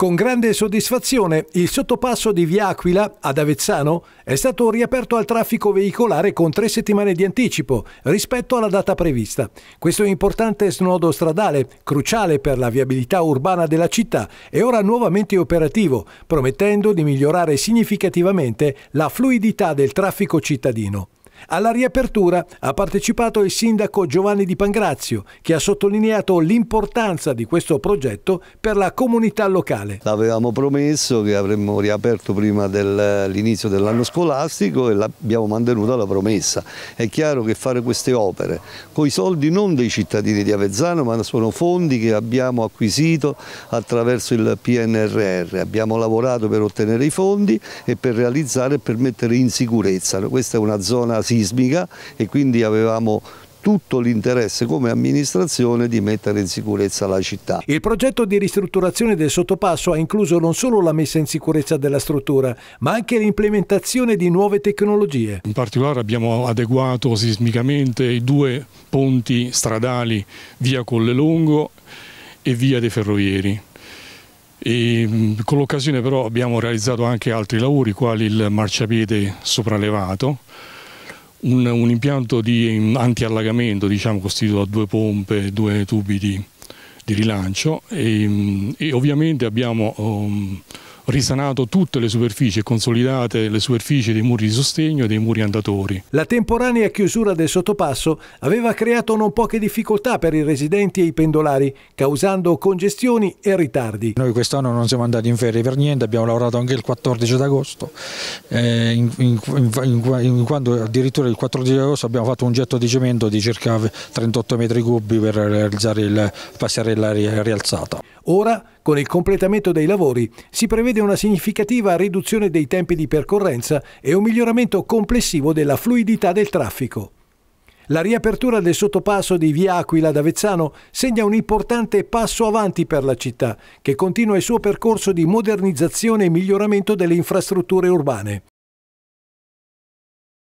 Con grande soddisfazione il sottopasso di Via Aquila ad Avezzano è stato riaperto al traffico veicolare con tre settimane di anticipo rispetto alla data prevista. Questo importante snodo stradale, cruciale per la viabilità urbana della città, è ora nuovamente operativo, promettendo di migliorare significativamente la fluidità del traffico cittadino. Alla riapertura ha partecipato il sindaco Giovanni Di Pangrazio, che ha sottolineato l'importanza di questo progetto per la comunità locale. L'avevamo promesso che avremmo riaperto prima dell'inizio dell'anno scolastico e l'abbiamo mantenuta la promessa. È chiaro che fare queste opere con i soldi non dei cittadini di Avezzano, ma sono fondi che abbiamo acquisito attraverso il PNRR. Abbiamo lavorato per ottenere i fondi e per realizzare e per mettere in sicurezza. Questa è una zona sismica e quindi avevamo tutto l'interesse come amministrazione di mettere in sicurezza la città. Il progetto di ristrutturazione del sottopasso ha incluso non solo la messa in sicurezza della struttura, ma anche l'implementazione di nuove tecnologie. In particolare abbiamo adeguato sismicamente i due ponti stradali via Collelongo e via dei Ferrovieri. E con l'occasione però abbiamo realizzato anche altri lavori quali il marciapiede sopraelevato un, un impianto di antiallagamento diciamo, costituito da due pompe e due tubi di, di rilancio e, mm, e, ovviamente abbiamo... Um, risanato tutte le superfici e consolidate le superfici dei muri di sostegno e dei muri andatori. La temporanea chiusura del sottopasso aveva creato non poche difficoltà per i residenti e i pendolari, causando congestioni e ritardi. Noi quest'anno non siamo andati in ferie per niente, abbiamo lavorato anche il 14 d'agosto, eh, in, in, in, in, quando addirittura il 14 d'agosto abbiamo fatto un getto di cemento di circa 38 metri cubi per realizzare il passerella rialzata. Ora con il completamento dei lavori si prevede una significativa riduzione dei tempi di percorrenza e un miglioramento complessivo della fluidità del traffico. La riapertura del sottopasso di via Aquila ad Avezzano segna un importante passo avanti per la città, che continua il suo percorso di modernizzazione e miglioramento delle infrastrutture urbane.